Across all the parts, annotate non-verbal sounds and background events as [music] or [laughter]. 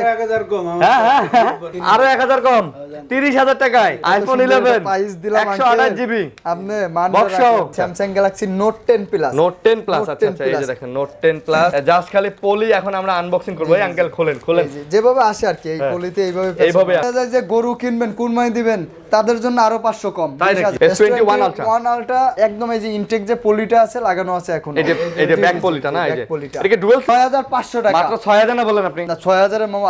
আরো এক হাজার কম হ্যাঁ, হ্যাঁ, হ্যাঁ। তিরিশ হাজার টাকায় আইফোন ইলেভেন একশো আঠাশ জিবি আপনি Samsung Galaxy Note ten plus Note ten plus আচ্ছা এই যে দেখেন নোট টেন প্লাস জাস্ট খালি পলি এখন আমরা আনবক্সিং করবো এই আঙ্কেল খোলেন খোলেন যেভাবে আসে আর কি এই পলিতে এইভাবে এইভাবে যে গরু কিনবেন কোন মাই দিবেন তাদের জন্য আরো পাঁচশো কম একদম এই যে ইনটেক যে পলিটা আছে লাগানো আছে এখন এই যে ব্যাক পলিটা না এই যে পলিটা ছয় হাজার পাঁচশো টাকা ছয় হাজার না বলেন আপনি ছয় হাজারের মামা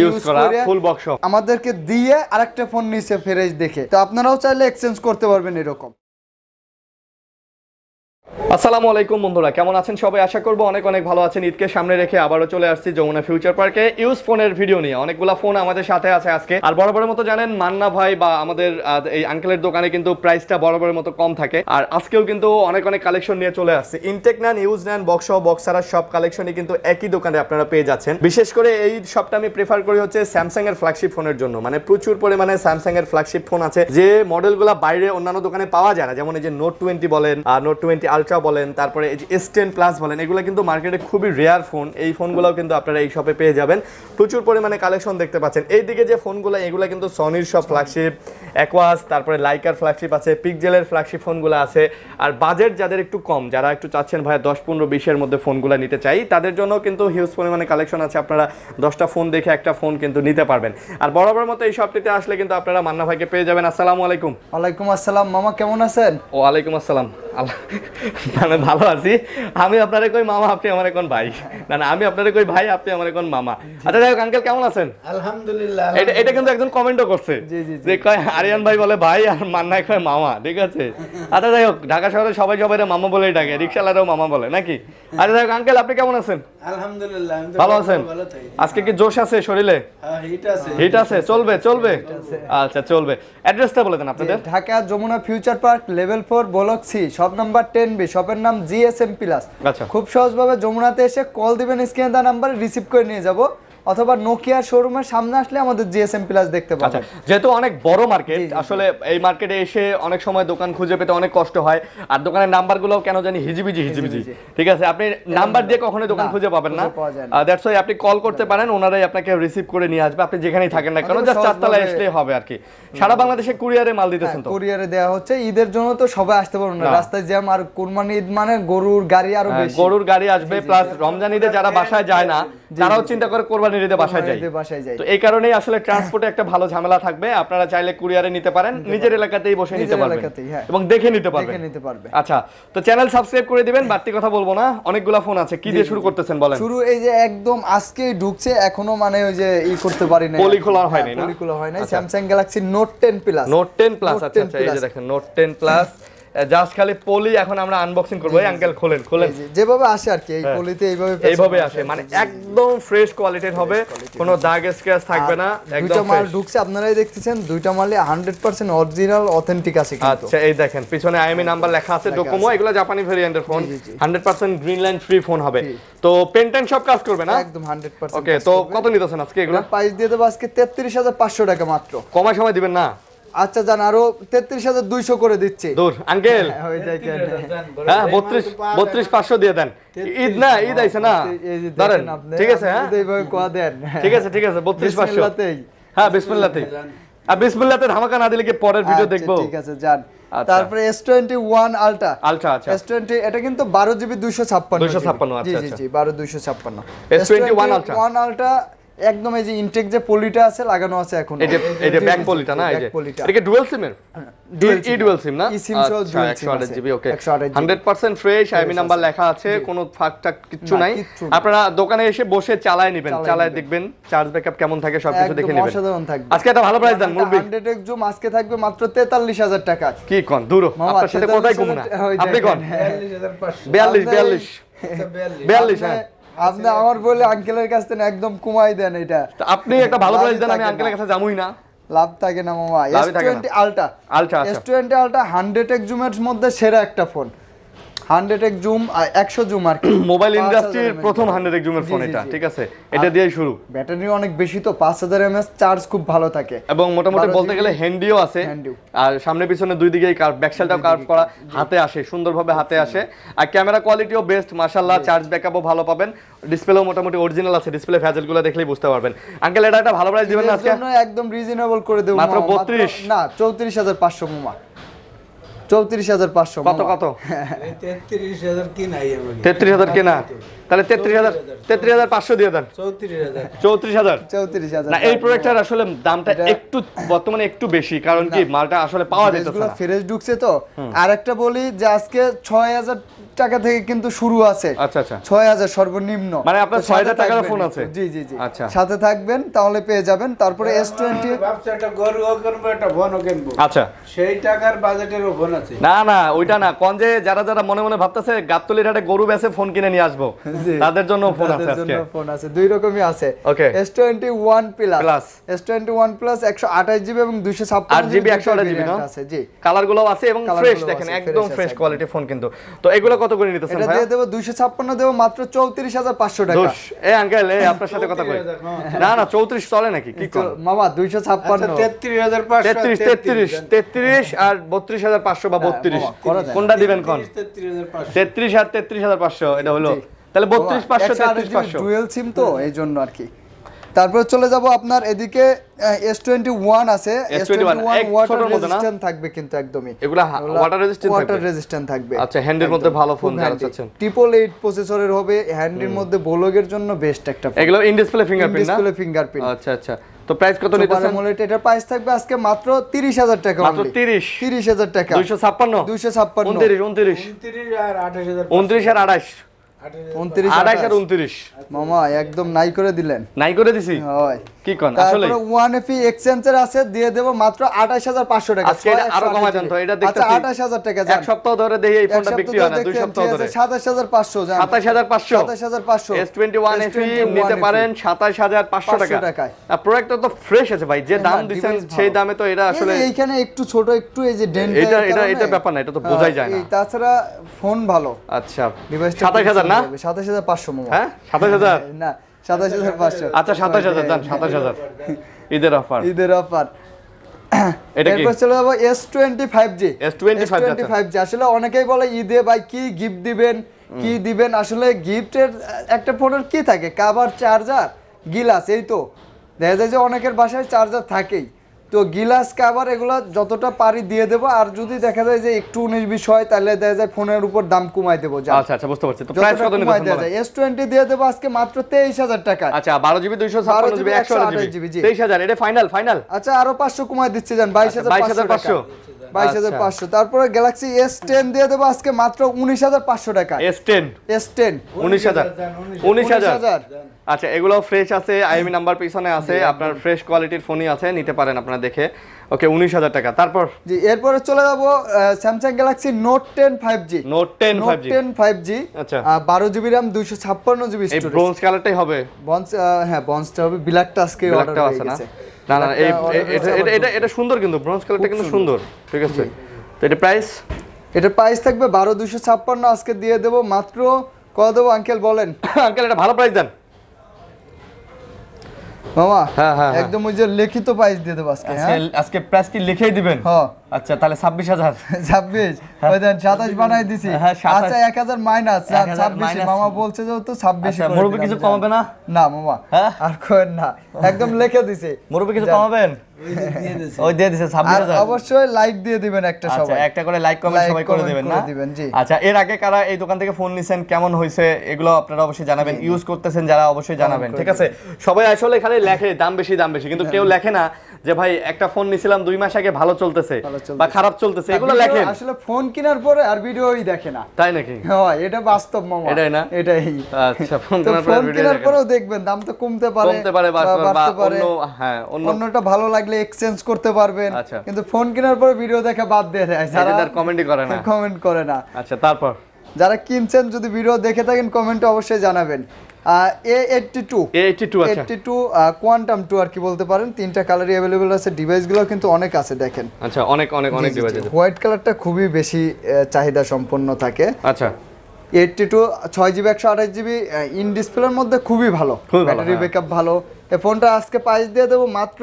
ইউজ করা ফুল বক্স আমাদেরকে দিয়ে আরেকটা ফোন নিচে ফেরেজ দেখে তো আপনারাও চাইলে এক্সচেঞ্জ করতে পারবেন এরকম আসসালামু আলাইকুম বন্ধুরা কেমন আছেন সবাই আশা করবো অনেক অনেক ভালো আছেন ঈদকে সামনে রেখে আবারও চলে আসছি যমুনা ফিউচার পার্কে ইউজ ফোনের ভিডিও নিয়ে অনেকগুলো ফোন আমাদের সাথে আছে আজকে আর বরাবরের মতো জানেন মান্না ভাই বা আমাদের এই আঙ্কেলের দোকানে কিন্তু প্রাইসটা বরাবরের মতো কম থাকে আর আজকেও কিন্তু অনেক অনেক কালেকশন নিয়ে চলে আসছে ইনটেক নেন ইউজ নেন বক্স বক্স ছাড়া সব কালেকশনই কিন্তু একই দোকানে আপনারা পেয়ে যাচ্ছেন বিশেষ করে এই সবটা আমি প্রেফার করি হচ্ছে স্যামসাং এর ফ্ল্যাগশিপ ফোনের জন্য মানে প্রচুর পরিমাণে স্যামসাং এর ফ্ল্যাগশিপ ফোন আছে যে মডেলগুলো বাইরে অন্যান্য দোকানে পাওয়া যায় না যেমন এই যে নোট টোয়েন্টি বলেন আর নোট টোয়েন্টি আলট্রা আলট্রা বলেন তারপরে এই যে এস টেন প্লাস বলেন এগুলো কিন্তু মার্কেটে খুবই রেয়ার ফোন এই ফোনগুলোও কিন্তু আপনারা এই শপে পেয়ে যাবেন প্রচুর পরিমাণে কালেকশন দেখতে পাচ্ছেন এইদিকে যে ফোনগুলো এগুলো কিন্তু সনির সব ফ্ল্যাগশিপ অ্যাকোয়াস তারপরে লাইকার ফ্ল্যাগশিপ আছে পিকজেলের ফ্ল্যাগশিপ ফোনগুলো আছে আর বাজেট যাদের একটু কম যারা একটু চাচ্ছেন ভাই দশ পনেরো বিশের মধ্যে ফোনগুলো নিতে চাই তাদের জন্য কিন্তু হিউজ পরিমাণে কালেকশন আছে আপনারা দশটা ফোন দেখে একটা ফোন কিন্তু নিতে পারবেন আর বরাবর মতো এই শপটিতে আসলে কিন্তু আপনারা মান্না ভাইকে পেয়ে যাবেন আসসালামু আলাইকুম ওয়ালাইকুম আসসালাম মামা কেমন আছেন ওয়ালাইকুম আসসালাম আল্লাহ মানে ভালো আছি আমি আপনারে কই মামা আপনি আমার এখন ভাই না না আমি আপনারে কই ভাই আপনি আমার এখন মামা আচ্ছা দেখো আঙ্কেল কেমন আছেন আলহামদুলিল্লাহ এটা এটা কিন্তু একজন কমেন্টও করছে যে কয় আরিয়ান ভাই বলে ভাই আর মান্নাই কয় মামা ঠিক আছে আচ্ছা দেখো ঢাকা শহরে সবাই সবাই মামা বলেই ডাকে রিক্সাওয়ালারাও মামা বলে নাকি আচ্ছা দেখো আঙ্কেল আপনি কেমন আছেন আলহামদুলিল্লাহ ভালো আছেন আজকে কি জোশ আছে শরীরে হিট হ্যাঁ, আছে হিট আছে চলবে চলবে আচ্ছা চলবে অ্যাড্রেসটা বলে দেন আপনাদের Dhaka Jamuna Future Park level four block C shop number ten B শপের নাম জিএসএম প্লাস আচ্ছা। খুব সহজভাবে যমুনাতে এসে কল দিবেন স্ক্রিনে দেওয়া নাম্বার রিসিভ করে নিয়ে যাবো অথবা নোকিয়া শোরুমের সামনে আসলে আমাদের জিএসএম প্লাস দেখতে পাবেন আচ্ছা, যেহেতু অনেক বড় মার্কেট আসলে এই মার্কেটে এসে অনেক সময় দোকান খুঁজে পেতে অনেক কষ্ট হয় আর দোকানের নাম্বারগুলো কেন জানি হিজিবিজি হিজিবিজি ঠিক আছে আপনি নাম্বার দিয়ে কখনো দোকান খুঁজে পাবেন না দ্যাটস ওয়াই আপনি কল করতে পারেন ওনারাই আপনাকে রিসিভ করে নিয়ে আসবে আপনি যেখানেই থাকেন না কেন জাস্ট চারতলায় এসলেই হবে আর কি সারা বাংলাদেশে কুরিয়ারে মাল হ্যাঁ, দিতেছেন তো কুরিয়ারে দেওয়া হচ্ছে ঈদের জন্য তো সবাই আসতে পারবে না রাস্তায় জ্যাম আর কুরবানি মানে ঈদ মানে গরুর গাড়ি আরো হ্যাঁ, বেশি গরুর গাড়ি আসবে প্লাস রমজান ঈদে যারা হ্যাঁ, বাসায় যায় না তারাও চিন্তা করে কুরবানি কোরবানির ঈদে বাসায় যায় তো এই কারণেই আসলে ট্রান্সপোর্টে একটা ভালো ঝামেলা থাকবে আপনারা চাইলে কুরিয়ারে নিতে পারেন নিজের এলাকাতেই বসে নিতে পারবেন হ্যাঁ। এবং দেখে নিতে পারবেন দেখে নিতে পারবে আচ্ছা তো চ্যানেল সাবস্ক্রাইব করে দিবেন হ্যাঁ। বাড়তি কথা বলবো না অনেকগুলা ফোন আছে কি দিয়ে শুরু করতেছেন বলেন শুরু এই যে একদম আজকে ঢুকছে এখনো মানে ওই যে ই করতে পারি হ্যাঁ, না পলি খোলা হয় না পলি খোলা হয় না Samsung Galaxy Note 10 plus Note 10 plus আচ্ছা আচ্ছা, আচ্ছা এই যে দেখেন নোট 10 প্লাস জাস্ট খালি পলি এখন আমরা আনবক্সিং করবো আঙ্কেল খোলেন খোলেন যেভাবে আসে আর কি এই হ্যাঁ, পলিতে এইভাবে এইভাবে আসে মানে একদম ফ্রেশ কোয়ালিটির হবে কোনো দাগ স্ক্র্যাচ থাকবে না দুইটা মাল ঢুকছে আপনারাই দেখতেছেন দুইটা মালে 100% অরিজিনাল অথেন্টিক আছে কিন্তু আচ্ছা এই দেখেন পিছনে আইএমই নাম্বার লেখা আছে ডোকোমো এগুলো জাপানি ভেরিয়েন্টের phone 100% green line free phone হবে তো পেন্টেন সব কাজ করবে না একদম 100% ওকে তো কত নিতেছেন আজকে এগুলো প্রাইস দিয়ে দেব আজকে 33500 টাকা মাত্র কমা সময় দিবেন না আচ্ছা জান আরো তেত্রিশ হাজার দুইশো করে দিচ্ছে দূর আঙ্কেল হ্যাঁ, হ্যাঁ বত্রিশ বত্রিশ পাঁচশো দিয়ে দেন ঈদ না ঈদ আইসে না ধরেন ঠিক আছে হ্যাঁ ঠিক আছে ঠিক আছে বত্রিশ পাঁচশো হ্যাঁ বিসমিল্লাতেই আর বিসমুল্লাতে ধামাকা না দিলে কি পরের ভিডিও আচ্ছা, দেখবো ঠিক আছে জান আচ্ছা। তারপরে one ultra ultra S twenty এটা কিন্তু বারো জিবি ছাপ্পান্ন দুইশো ছাপ্পান্ন আচ্ছা, জি জি 12 256 S21 আলট্রা ওয়ান আলট্রা একদম এই যে ইনটেক যে পলিটা আছে লাগানো আছে এখন এটা এটা ব্যাক পলিটা না এই যে এটা কি ডুয়াল সিম এর ডুয়াল ই ডুয়াল সিম না ই সিম সহ dual SIM 128 GB okay 100% fresh আইবি নাম্বার লেখা আছে কোনো ফাক টাক কিছু নাই আপনারা দোকানে এসে বসে চালায় নেবেন চালায় দেখবেন চার্জ ব্যাকআপ কেমন থাকে সব কিছু দেখে নেবেন অসাধারণ থাকবে আজকে একটা ভালো প্রাইস দেন মুরবি 100 এক জুম আজকে থাকবে মাত্র 43000 টাকা কি কোন দূর আপনার সাথে কোথায় কম না আপনি কোন 42500 42 42 42 হ্যাঁ আপনি আমার বলে আঙ্কেলের কাছ থেকে একদম কমাই দেন এটা আপনি একটা ভালো প্রাইস দেন আমি আঙ্কেলের কাছে জামুই না লাভ থাকে না মামা S20 আলটা আলটা এস টোয়েন্টি আলটা এক জুমের মধ্যে সেরা একটা ফোন হান্ড্রেড জুম একশো জুম আর মোবাইল [clears throat] ইন্ডাস্ট্রির প্রথম জুমের ফোন এটা ঠিক আছে এটা দিয়ে শুরু ব্যাটারি অনেক বেশি তো পাঁচ হাজার চার্জ খুব ভালো থাকে এবং মোটামুটি বলতে গেলে হ্যান্ডিও আছে আর সামনে পিছনে দুই দিকেই কার্ভ কার্ভ করা হাতে আসে সুন্দরভাবে হাতে আসে আর ক্যামেরা কোয়ালিটিও বেস্ট মাশাল্লাহ চার্জ ব্যাকআপও ভালো পাবেন ডিসপ্লেও মোটামুটি অরিজিনাল আছে ডিসপ্লে ফ্যাজেলগুলো দেখলেই বুঝতে পারবেন আঙ্কেল এটা একটা ভালো প্রাইস দিবেন আজকে একদম রিজনেবল করে দেবো মাত্র 32 না 34500 মোমা বলি যে আজকে ছয় হাজার টাকা থেকে কিন্তু শুরু আছে আচ্ছা, আচ্ছা। ছয় হাজার সর্বনিম্ন মানে আপনার ছয় হাজার টাকার ফোন আছে জি জি জি আচ্ছা সাথে থাকবেন তাহলে পেয়ে যাবেন তারপরে এস টোয়েন্টি আচ্ছা সেই টাকার বাজেটের ফোন না না ওইটা না কন যে যারা যারা মনে মনে ভাবতেছে গাবতলির হাটে গরু বেচে ফোন কিনে নিয়ে আসবো [laughs] তাদের জন্য ফোন আছে আজকে ফোন আছে দুই রকমই আছে ওকে S21 plus S21 plus 128 GB এবং 256 জিবি 128 জিবি না আছে জি কালার গুলো আছে এবং ফ্রেশ দেখেন একদম ফ্রেশ কোয়ালিটি ফোন কিন্তু তো এগুলো কত করে নিতেছেন ভাই এটা দিয়ে দেব 256 দেব মাত্র 34500 টাকা এই আঙ্কেল এই আপনার সাথে কথা কই না না 34 চলে নাকি কি কর মামা 256 33500 33 33 33 আর 32500 পাঁচশো বা বত্রিশ কোনটা দিবেন কোন তেত্রিশ আর তেত্রিশ হাজার পাঁচশো এটা হলো তাহলে বত্রিশ পাঁচশো তেত্রিশ পাঁচশো সিম তো এই জন্য আর কি তারপরে চলে যাব আপনার এদিকে S21 আছে S21 ওয়াটার রেজিস্ট্যান্ট থাকবে কিন্তু একদমই এগুলা ওয়াটার রেজিস্ট্যান্ট ওয়াটার রেজিস্ট্যান্ট থাকবে আচ্ছা হ্যান্ডের মধ্যে ভালো ফোন যারা চাচ্ছেন ট্রিপল 8 প্রসেসরের হবে হ্যান্ডের মধ্যে ব্লগের জন্য বেস্ট একটা ফোন এগুলো ইন ডিসপ্লে ফিঙ্গারপ্রিন্ট না ডিসপ্লে ফিঙ্গারপ্রিন্ট আচ্ছা আচ্ছা তো প্রাইস কত নিতেছেন মোলেট এটা প্রাইস থাকবে আজকে মাত্র 30000 টাকা মাত্র 30 30000 টাকা 256 256 29 29 29 আর 28000 29 আর 28 28 আর 29 মামা একদম নাই করে দিলেন নাই করে দিছি হয় কি কোন আসলে আছে দিয়ে দেব মাত্র 28500 টাকা আজকে আরো কমা এটা দেখতে 28000 আচ্ছা, টাকা এক সপ্তাহ ধরে এই ফোনটা বিক্রি হয় না দুই সপ্তাহ ধরে 27500 27500 27500 নিতে পারেন 27500 টাকা আর প্রোডাক্টটা তো ফ্রেশ আছে ভাই যে হ্যাঁ, দাম দিবেন সেই দামে তো এটা আসলে এইখানে একটু ছোট একটু এই যে ডেন্ট এটা এটা এটা ব্যাপার না এটা তো বোঝাই যায় না তাছাড়া ফোন ভালো আচ্ছা সাতাশ 27000 না 27500 হ্যাঁ? হাজার হ্যাঁ 27000 না সাতাশ হাজার আচ্ছা সাতাশ সাতাশ [laughs] ঈদের অফার ঈদের offer S twenty five G S twenty five G আসলে অনেকেই বলে ঈদে ভাই গিফট দিবেন দিবেন আসলে গিফটের একটা ফোনের কি থাকে কাবার চার্জার গিলাস এই তো দেখা যায় যে অনেকের বাসায় চার্জার থাকেই তো গিলাস কাভার এগুলো যতটা পারি দিয়ে দেবো আর যদি দেখা যায় যে একটু উনিশ বিশ হয় তাহলে দেখা যায় ফোনের উপর দাম কমাই দেবো এস আচ্ছা, আচ্ছা, টোয়েন্টি দিয়ে দেবো আজকে মাত্র তেইশ হাজার টাকা আচ্ছা বারো জিবি দুইশো বারো জিবি একশো জিবি তেইশ হাজার এটা ফাইনাল ফাইনাল আচ্ছা আরো পাঁচশো কমাই দিচ্ছে যান বাইশ আচ্ছা, হাজার বাইশ হাজার পাঁচশো বাইশ হাজার পাঁচশো তারপরে গ্যালাক্সি এস টেন দিয়ে দেবো আজকে মাত্র উনিশ হাজার পাঁচশো টাকা এস টেন এস টেন উনিশ হাজার উনিশ হাজার আচ্ছা এগুলো ফ্রেশ আছে হ্যাঁ। আইএমই নাম্বার পিছনে আছে আপনার ফ্রেশ কোয়ালিটির ফোনই আছে নিতে পারেন আপনারা দেখে ওকে উনিশ হাজার টাকা তারপর জি এরপরে চলে যাব Samsung Galaxy Note ten five G Note ten Note ten five G আচ্ছা বারো জিবি র্যাম দুইশো ছাপ্পান্ন জিবি ব্রোঞ্জ কালারটাই হবে ব্রঞ্জ হ্যাঁ ব্রঞ্জটা হবে ব্ল্যাক টাস্কে অর্ডার আছে না না না এই এটা এটা এটা সুন্দর কিন্তু ব্রঞ্জ কালারটা কিন্তু সুন্দর ঠিক আছে তো এটা প্রাইস এটা প্রাইস থাকবে বারো দুশো ছাপ্পান্ন আজকে দিয়ে দেবো মাত্র কত দেবো আঙ্কেল বলেন আঙ্কেল [laughs] এটা ভালো প্রাইস দেন মামা হ্যাঁ, হ্যাঁ হ্যাঁ একদম ওই যে লিখিত প্রাইস দিয়ে দেবো আজকে আজকে হ্যাঁ? কি লিখেই দিবেন হ্যাঁ আচ্ছা তাহলে ছাব্বিশ হাজার ছাব্বিশ হ্যাঁ। সাতাশ বানাই দিছি হ্যাঁ, আচ্ছা এক হাজার মাইনাস ছাব্বিশ মামা বলছে যে তো ছাব্বিশ কিছু কমাবে না না মামা হ্যাঁ? আর না একদম দিছি কিছু কমাবেন ওই দিয়ে দিছে ছাব্বিশ অবশ্যই লাইক দিয়ে দিবেন একটা আচ্ছা, সবাই একটা করে লাইক কমেন্ট সবাই করে দিবেন না দিবেন জি আচ্ছা এর আগে কারা এই দোকান থেকে ফোন নিছেন কেমন হয়েছে এগুলো আপনারা অবশ্যই জানাবেন ইউজ করতেছেন যারা অবশ্যই জানাবেন ঠিক আছে সবাই আসলে এখানে লেখে দাম বেশি দাম বেশি কিন্তু কেউ লেখে না যে ভাই একটা ফোন নিছিলাম দুই মাস আগে ভালো চলতেছে বা খারাপ চলতেছে এগুলো লেখেন আসলে ফোন কেনার পরে আর ভিডিওই দেখে না তাই নাকি হ্যাঁ এটা বাস্তব মামা এটাই না এটাই আচ্ছা ফোন কেনার পরে ভিডিও কেনার পরেও দেখবেন দাম তো কমতে পারে কমতে পারে বা অন্য হ্যাঁ অন্যটা ভালো লাগলে এক্সচেঞ্জ করতে পারবেন আচ্ছা। কিন্তু ফোন কেনার পরে ভিডিও দেখা বাদ দিয়ে দেয় সারা আর কমেন্টই করে না কমেন্ট করে না আচ্ছা তারপর যারা কিনছেন যদি ভিডিও দেখে থাকেন কমেন্টে অবশ্যই জানাবেন আচ্ছা। অনেক আছে দেখেন আচ্ছা, অনেক হোয়াইট কালারটা খুবই বেশি চাহিদা থাকে আচ্ছা টু ছয় জিবি একশো জিবি ইন ডিসপ্লের মধ্যে খুবই ভালো ব্যাটারি ব্যাকআপ ভালো ফোনটা হ্যাঁ। আজকে প্রাইস দিয়ে দেবো মাত্র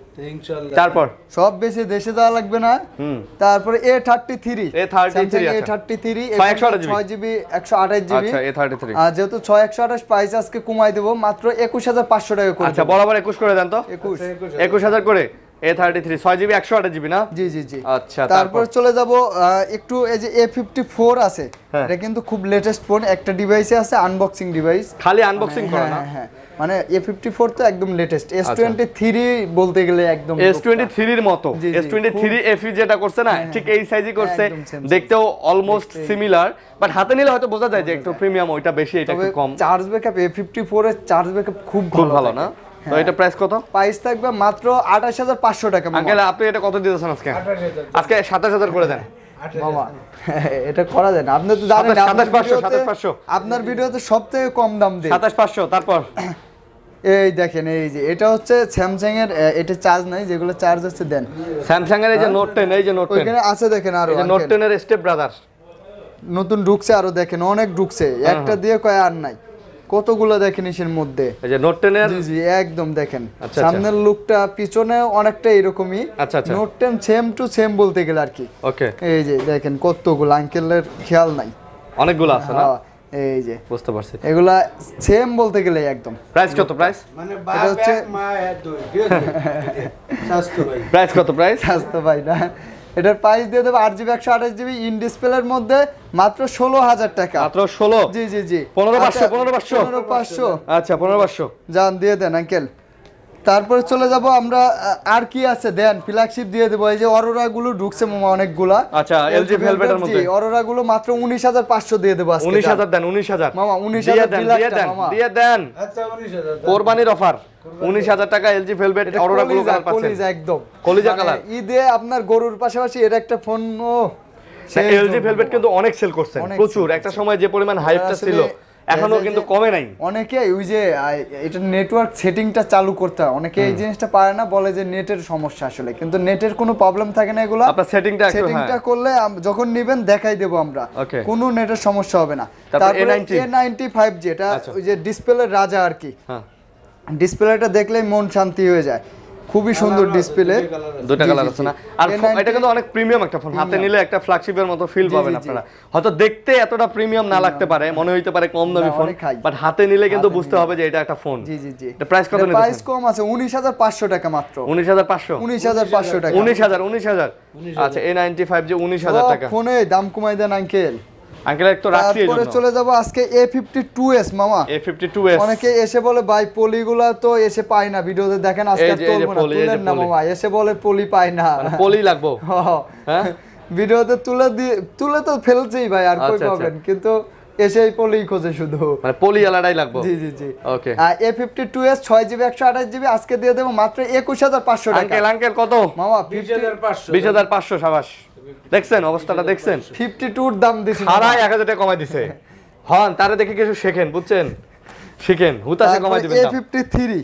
তারপর সব বেশি দেশে যাওয়া লাগবে না এ থার্টি থ্রি যেহেতু ছয় একশো আঠাশ প্রাইস আজকে দেবো মাত্র একুশ হাজার পাঁচশো টাকা করে আচ্ছা, বরাবর একুশ করে দেন তো আচ্ছা, একুশ আচ্ছা, একুশ হাজার করে এ থার্টি থ্রি ছয় জিবি একশো জিবি না জি জি জি তারপর চলে একটু এই যে এ ফিফটি ফোর আছে হ্যাঁ। এটা কিন্তু খুব লেটেস্ট ফোন একটা ডিভাইস আছে আনবক্সিং ডিভাইস খালি আনবক্সিং মানে হ্যাঁ হ্যাঁ, হ্যাঁ। মানে এ ফিফটি ফোর তো একদম লেটেস্ট এস টোয়েন্টি থ্রি বলতে গেলে একদম এস টোয়েন্টি থ্রির মতো এস টোয়েন্টি থ্রি এফি যেটা করছে না হ্যাঁ, ঠিক এই সাইজই হ্যাঁ, করছে দেখতেও অলমোস্ট সিমিলার বাট হাতে নিলে হয়তো বোঝা যায় যে একটু প্রিমিয়াম ওইটা বেশি এটা একটু কম charge backup A fifty four এর চার্জ ব্যাকআপ খুব ভালো না হ্যাঁ। তো এটা প্রাইস কত প্রাইস থাকবে মাত্র আঠাশ হাজার পাঁচশো টাকা আঙ্কেল আপনি এটা কত দিতেছেন আজকে আজকে সাতাশ হাজার করে দেন আচ্ছা, আচ্ছা, মামা আচ্ছা। আপনার ভিডিওতে সবথেকে কম দাম দেয় 27500 তারপর এই দেখেন এই যে এটা হচ্ছে স্যামসাং এর এটা চার্জ নাই যেগুলো চার্জ হচ্ছে দেন স্যামসাং এর এই যে নোট 10 এই যে নোট 10 আছে দেখেন আর এই নোট 10 এর স্টেপ ব্রাদার নতুন ঢুকছে আরো দেখেন অনেক ঢুকছে একটা দিয়ে কয় আর নাই কতগুলো দেখেন এসের মধ্যে এই যে নোট 10 এর জি জি একদম দেখেন আচ্ছা, আচ্ছা। সামনের লুকটা পিছনে অনেকটা এরকমই আচ্ছা আচ্ছা Note ten same to same বলতে গেলে আর কি ওকে এই যে দেখেন কতগুলো আঙ্কেলের খেয়াল নাই অনেকগুলো আছে না হ্যাঁ, এই যে বুঝতে পারছি এগুলা সেম বলতে গেলে একদম প্রাইস কত প্রাইস মানে এটা হচ্ছে প্রাইস [laughs] কত প্রাইস স্বাস্থ্য ভাই না এটার প্রাইস দিয়ে দেবো আট জিবি একশো আঠাশ জিবি ইন এর মধ্যে মাত্র ষোলো হাজার টাকা মাত্র ষোলো জি জি জি পনেরো পাঁচশো আচ্ছা, পনেরো পাঁচশো পনেরো পাঁচশো আচ্ছা পনেরো পাঁচশো যান দিয়ে দেন আঙ্কেল তারপরে চলে যাব আমরা আর কি আছে দেন ফ্ল্যাগশিপ দিয়ে দেব এই যে অরোরা গুলো ঢুকছে মোমা অনেকগুলা আচ্ছা এলজি ভেলভেটের মধ্যে অরোরা গুলো মাত্র 19500 দিয়ে দেব আজকে 19000 দেন 19000 মামা 19000 দিয়ে দেন দিয়ে দেন আচ্ছা 19000 কুরবানির অফার 19000 টাকা এলজি ভেলভেট অরোরা গুলো কালার পাচ্ছেন কলিজা একদম কলিজা মানে কালার ঈদে আপনার গরুর পাশাপাশি এর একটা ফোন ও এলজি ভেলভেট কিন্তু অনেক সেল করছেন প্রচুর একটা সময় যে পরিমাণ হাইপটা ছিল এখনো কিন্তু কমে নাই অনেকে ওই যে এটা নেটওয়ার্ক সেটিংটা চালু করতে হয় অনেকে এই জিনিসটা পারে না বলে যে নেটের সমস্যা আসলে কিন্তু নেটের কোনো প্রবলেম থাকে না এগুলো আপনারা সেটিংটা সেটিংটা করলে যখন নেবেন দেখাই দেব আমরা কোনো নেটের সমস্যা হবে না তারপরে A95 যেটা আচ্ছা। ওই যে ডিসপ্লের রাজা আর কি ডিসপ্লেটা হ্যাঁ। দেখলেই মন শান্তি হয়ে যায় খুবই সুন্দর ডিসপ্লে দুটো কালার আছে না আর এটা কিন্তু অনেক প্রিমিয়াম একটা ফোন হাতে নিলে একটা ফ্ল্যাগশিপের মতো ফিল পাবেন আপনারা হয়তো দেখতে এতটা প্রিমিয়াম না লাগতে পারে মনে হইতে পারে কম দামি ফোন বাট হাতে নিলে কিন্তু বুঝতে হবে যে এটা একটা ফোন জি জি জি এটা প্রাইস কত প্রাইস কম আছে 19500 টাকা মাত্র 19500 19500 টাকা 19000 19000 আচ্ছা A95 যে 19000 টাকা ফোনে দাম কমাই দেন আঙ্কেল আঙ্কেল এক তারপরে চলে যাব আজকে A52s মামা A52s অনেকে এসে বলে ভাই তো এসে পায় না ভিডিওতে দেখেন আজকে তুলেন না মামা এসে বলে পলি পায় না মানে পলি [laughs] হ্যাঁ ভিডিওতে তুলে তুলে তো ফেলছেই ভাই আর কই আচ্ছা, আচ্ছা। পাবেন কিন্তু এসে পলি খোঁজে শুধু মানে পলি আলাদাই লাগবে জি জি জি ওকে আর A52s আজকে দিয়ে দেব মাত্র 21500 টাকা আঙ্কেল আঙ্কেল কত মামা 20500 20500 সাবাস দেখছেন অবস্থাটা দেখছেন ফিফটি টুর দাম দিচ্ছে সারাই এক হাজার টাকা কমাই দিছে [laughs] হন তারা দেখে কিছু শেখেন বুঝছেন শিখেন হুতাশে কমাই দিবেন A fifty three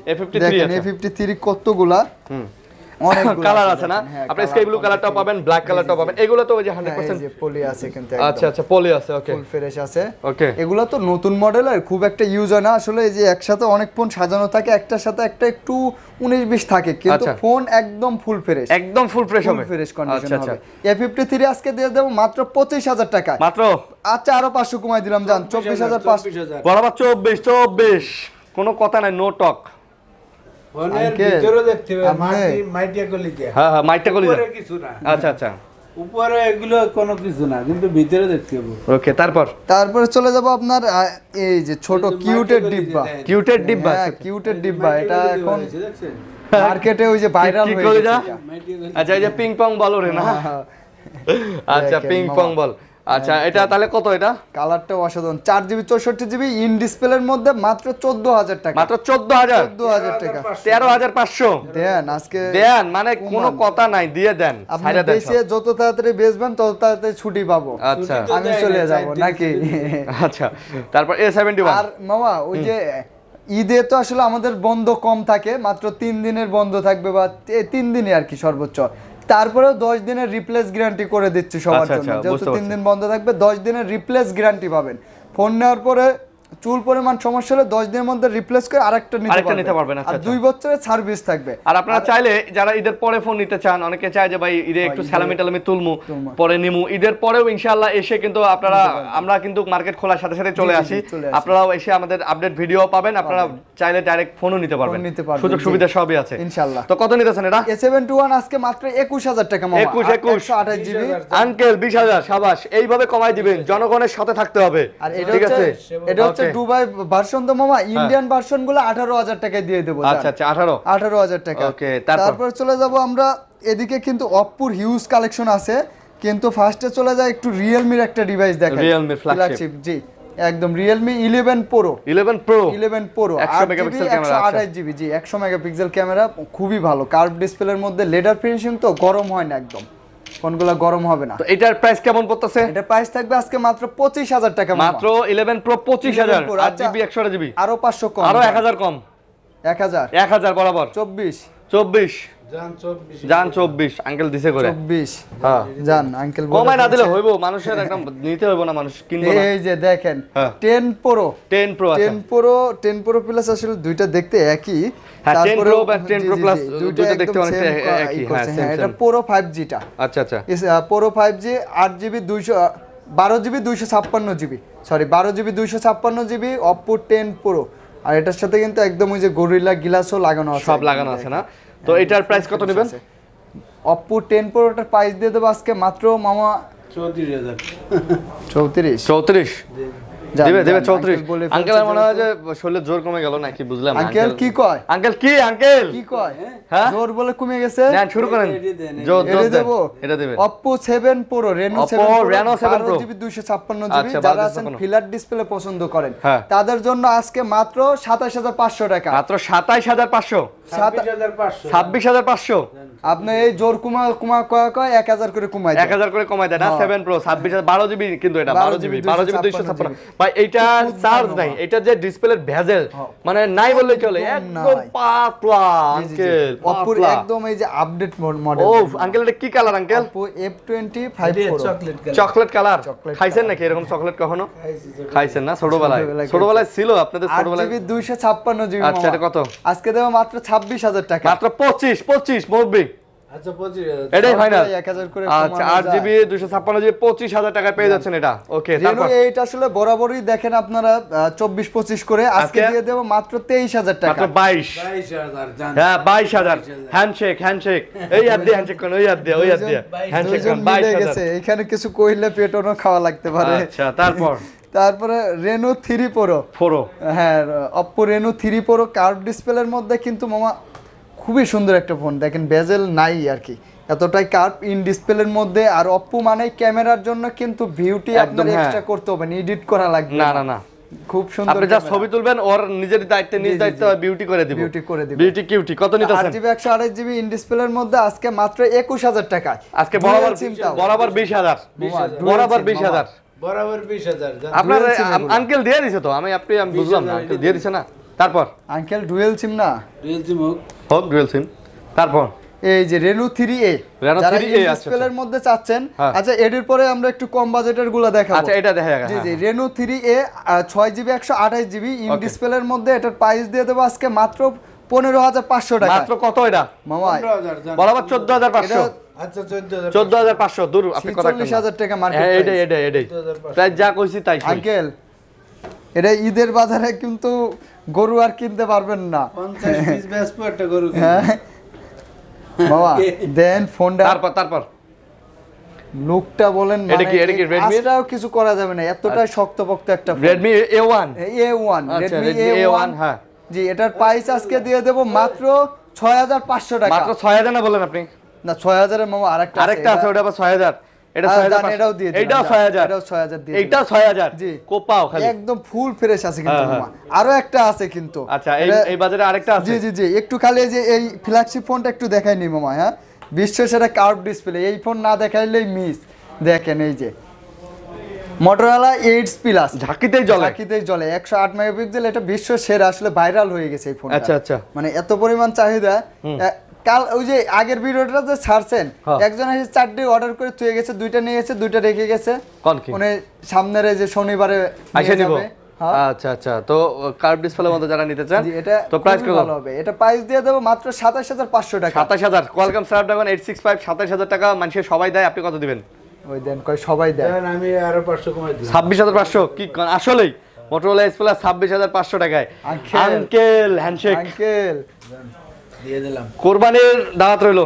A fifty three কতগুলা হুম কতগুলা অনেক হ্যাঁ, হ্যাঁ, আচ্ছা, আচ্ছা, এগুলো তো নতুন খুব একটা ইউজ হয় না আসলে একসাথে অনেক ফোন সাজানো থাকে সাথে একটা একটু থাকে ফোন আচ্ছা। একদম ফুল ফ্রেশ একদম ফুল ফ্রেশ হবে আজকে দিয়ে মাত্র টাকা মাত্র আচ্ছা আরো পাঁচশো কমাই দিলাম জান 24500 বরাবর চব্বিশ 24 কোনো কথা নাই নো টক হ্যাঁ, হ্যাঁ, আচ্ছা আচ্ছা উপরে এগুলো কোনো কিছু না কিন্তু দেখতে ওকে তারপর তারপরে চলে যাব আপনার এই যে ছোট কিউটের ডিব্বা কিউটের ডিব্বা হ্যাঁ আচ্ছা। কিউটের ডিব্বা এটা এখন মার্কেটে ওই যে হ্যাঁ, ভাইরাল আচ্ছা এই যে পিং পং বল রে না আচ্ছা পিং পং বল আচ্ছা এটা তাহলে কত এটা কালারটা অসাধারণ চার জিবি চৌষট্টি জিবি ইন ডিসপ্লে মধ্যে মাত্র চোদ্দ হাজার টাকা মাত্র চোদ্দ হাজার চোদ্দ হাজার টাকা তেরো হাজার পাঁচশো দেন আজকে দেন মানে কোনো কথা নাই দিয়ে দেন আপনি যত তাড়াতাড়ি বেচবেন তত তাড়াতাড়ি ছুটি পাবো আচ্ছা আমি চলে যাব নাকি আচ্ছা তারপর এ সেভেন্টি আর মামা ওই যে ঈদে তো আসলে আমাদের বন্ধ কম থাকে মাত্র তিন দিনের বন্ধ থাকবে বা তিন দিনে আর কি সর্বোচ্চ তারপরেও দশ দিনের রিপ্লেস গ্যারান্টি করে দিচ্ছি সবার আচ্ছা, জন্য আচ্ছা, যেহেতু তিন দিন বন্ধ থাকবে দশ দিনের রিপ্লেস গ্যারান্টি পাবেন ফোন নেওয়ার পরে চুল পরিমাণ সমস্যা হলে দশ দিনের মধ্যে রিপ্লেস করে আরেকটা নিতে নিতে পারবেন আচ্ছা, আর আচ্ছা। দুই বছরের সার্ভিস থাকবে আর আপনারা চাইলে যারা ঈদের পরে ফোন নিতে চান অনেকে চায় যে ভাই ঈদে একটু স্যালামি টালামি তুলমু পরে নিমু ঈদের পরেও ইনশাআল্লাহ এসে কিন্তু আপনারা আমরা কিন্তু মার্কেট খোলার সাথে সাথে চলে আসি আপনারাও এসে আমাদের আপডেট ভিডিও পাবেন আপনারা চাইলে ডাইরেক্ট ফোনও নিতে পারবেন সুযোগ সুবিধা সবই আছে ইনশাআল্লাহ তো কত নিতে চান এটা এ টু ওয়ান আজকে মাত্র একুশ হাজার টাকা একুশ একুশ আঠাশ জিবি আঙ্কেল বিশ হাজার সাবাস এইভাবে কমাই দিবেন জনগণের সাথে থাকতে হবে আর এটা ঠিক আছে এটা হচ্ছে দুবাই ভার্সন তো মামা ইন্ডিয়ান ভার্সন গুলো আঠারো হাজার টাকায় দিয়ে দেবো আচ্ছা আচ্ছা আঠারো আঠারো হাজার টাকা ওকে তারপর চলে যাব আমরা এদিকে কিন্তু অপ্পুর হিউজ কালেকশন আছে কিন্তু ফার্স্টে চলে যায় একটু রিয়েলমির একটা ডিভাইস দেখা রিয়েলমি ফ্ল্যাগশিপ জি একদম realme eleven pro eleven pro eleven pro একশো আঠাশ জিবি জি একশো মেগাপিক্সেল ক্যামেরা খুবই ভালো কার্ভ ডিসপ্লের মধ্যে লেডার ফিনিশিং তো গরম হয় না একদম ফোনগুলো গরম হবে না তো এটার প্রাইস কেমন পড়তেছে এটা প্রাইস থাকবে আজকে মাত্র 25000 টাকা মাত্র 11 প্রো 25000 8 জিবি 100 জিবি আরো 500 কম আরো 1000 কম 1000 1000 বরাবর 24 24 জান 24 আঙ্কেল দিছে করে 24 হ্যাঁ জান আঙ্কেল না দিলে হইবো মানুষের একদম নিতে হইবো না মানুষ কিনবো না এই যে দেখেন 10 pro 10 pro 10 pro 10 pro plus আসলে দুইটা দেখতে একই 10 প্রো 10 প্রো প্লাস দুইটা দেখতে একই হ্যাঁ, হ্যাঁ এটা 5G টা আচ্ছা আচ্ছা 5G 8GB 200 বারো জিবি দুইশো ছাপ্পান্ন জিবি সরি বারো জিবি দুইশো ছাপ্পান্ন জিবি অপো টেন প্রো আর এটার সাথে কিন্তু একদম ওই যে গরিলা গ্লাসও লাগানো আছে সব লাগানো আছে না তো এটার প্রাইস কত নেবেন অপো টেন প্রোটার প্রাইস দিয়ে দেবো আজকে মাত্র মামা চৌত্রিশ চৌত্রিশ চৌত্রিশ তাদের জন্য আজকে মাত্র সাতাশ হাজার পাঁচশো টাকা মাত্র সাতাইশ হাজার পাঁচশো ছাব্বিশ হাজার পাঁচশো আপনি এই জোর কুমা কুমা কয়া কয় এক হাজার করে কুমায় এক হাজার করে কমাই দেয় না সেভেন প্রো ছাব্বিশ হাজার বারো জিবি কিন্তু এটা বারো জিবি বারো জিবি দুইশো ছাপ্পান্ন ভাই এটা চার্জ নাই এটা যে ডিসপ্লের ভেজেল মানে নাই বললে চলে একদম পাতলা আঙ্কেল অপুর একদম এই যে আপডেট মডেল আঙ্কেল এটা কি colour uncle F25 chocolate colour chocolate colour খাইছেন নাকি এরকম চকলেট কখনো খাইছেন না ছোটবেলায় ছোটবেলায় ছিল আপনাদের ছোটবেলায় 256 জিবি আচ্ছা এটা কত আজকে দেব মাত্র 26000 টাকা মাত্র 25 25 মুরব্বি এখানে কিছু কইলে পেটনও খাওয়া লাগতে পারে আচ্ছা, তারপর [laughs] তারপরে রেনু থ্রি পোরো হ্যাঁ Oppo Reno three pro card ডিসপ্লের মধ্যে কিন্তু মামা খুবই সুন্দর একটা ফোন দেখেন বেজেল নাই আর কি এতটাই কার্ভ ইন ডিসপ্লের মধ্যে আর অপ্পো মানে ক্যামেরার জন্য কিন্তু ভিউটি আপনার এক্সট্রা হ্যাঁ। করতে হবে না এডিট করা লাগবে না না না খুব সুন্দর আপনি যা ছবি তুলবেন ওর নিজের দায়িত্ব নিজ দায়িত্ব বিউটি করে দিব বিউটি করে দিব বিউটি কিউটি কত নিতে আছেন জিবি 128 জিবি ইন ডিসপ্লের মধ্যে আজকে মাত্র 21000 টাকা আজকে বরাবর বরাবর 20000 বরাবর 20000 বরাবর 20000 আপনার আঙ্কেল দিয়ে দিছে তো আমি আপনি আমি বুঝলাম না আঙ্কেল দিয়ে দিছে না তারপর আঙ্কেল ডুয়েল সিম না ডুয়েল সিম হোক হোক ডুয়েল সিম তারপর এই যে রেনু থ্রি এ ডিসপ্লের আচ্ছা, আচ্ছা। মধ্যে চাচ্ছেন হ্যাঁ। আচ্ছা এটির পরে আমরা একটু কম বাজেটের গুলো দেখাবো আচ্ছা এটা দেখা যাক জি জি হ্যাঁ, হ্যাঁ। রেনু থ্রি এ ছয় জিবি একশো আঠাশ জিবি ইন ডিসপ্লের মধ্যে এটার প্রাইস দিয়ে দেবো আজকে মাত্র পনেরো হাজার পাঁচশো টাকা মাত্র কত এটা মামা বরাবর চোদ্দ হাজার পাঁচশো আচ্ছা, চোদ্দ হাজার পাঁচশো দূর আপনি কথা হাজার টাকা মার্কেট এটাই এটাই এটাই প্রায় যা কইছি তাই আঙ্কেল এটা ঈদের বাজারে কিন্তু গরু আর কিনতে পারবেন না হ্যাঁ। বাবা দেন ফোনটা তারপর তারপর লুকটা বলেন কি মানে কিছু করা যাবে না এতটা আচ্ছা। শক্তপোক্ত একটা এ ওয়ান আচ্ছা, A1 Redmi A1 হ্যাঁ জি এটার প্রাইস আজকে দিয়ে দেব মাত্র পাঁচশো টাকা মাত্র হাজার না বলেন আপনি না ছয় হাজারের মামা আরেকটা আরেকটা আছে ওটা ছয় হাজার এটা ডিসপ্লে হ্যাঁ, হ্যাঁ। আচ্ছা, এই ফোন হ্যাঁ? না দেখাইলেই মিস দেখেন এই যে একশো আট এটা সেরা আসলে ভাইরাল হয়ে গেছে এই ফোন আচ্ছা, আচ্ছা মানে এত পরিমাণ চাহিদা কাল ওই যে আগের ভিডিওটা যে ছাড়ছেন হ্যাঁ। একজন এসে চারটি অর্ডার করে থুয়ে গেছে দুইটা নিয়ে গেছে দুইটা রেখে গেছে মানে সামনের যে শনিবারে আইসা নিব হ্যাঁ। আচ্ছা আচ্ছা তো কার্ভ ডিসপ্লের মধ্যে যারা নিতে চান এটা তো প্রাইস কত হবে এটা প্রাইস দিয়ে দেবো মাত্র 27500 টাকা 27000 কোয়ালকম স্ন্যাপড্রাগন 865 27000 টাকা মানুষে সবাই দেয় আপনি কত দিবেন ওই দেন কয় সবাই দেয় আমি আরো 500 কমাই দিই 26500 কি আসলেই মোটরোলা এস প্লাস 26500 টাকায় আঙ্কেল হ্যান্ডশেক আঙ্কেল হ্যাঁ, হ্যাঁ? হ্যাঁ?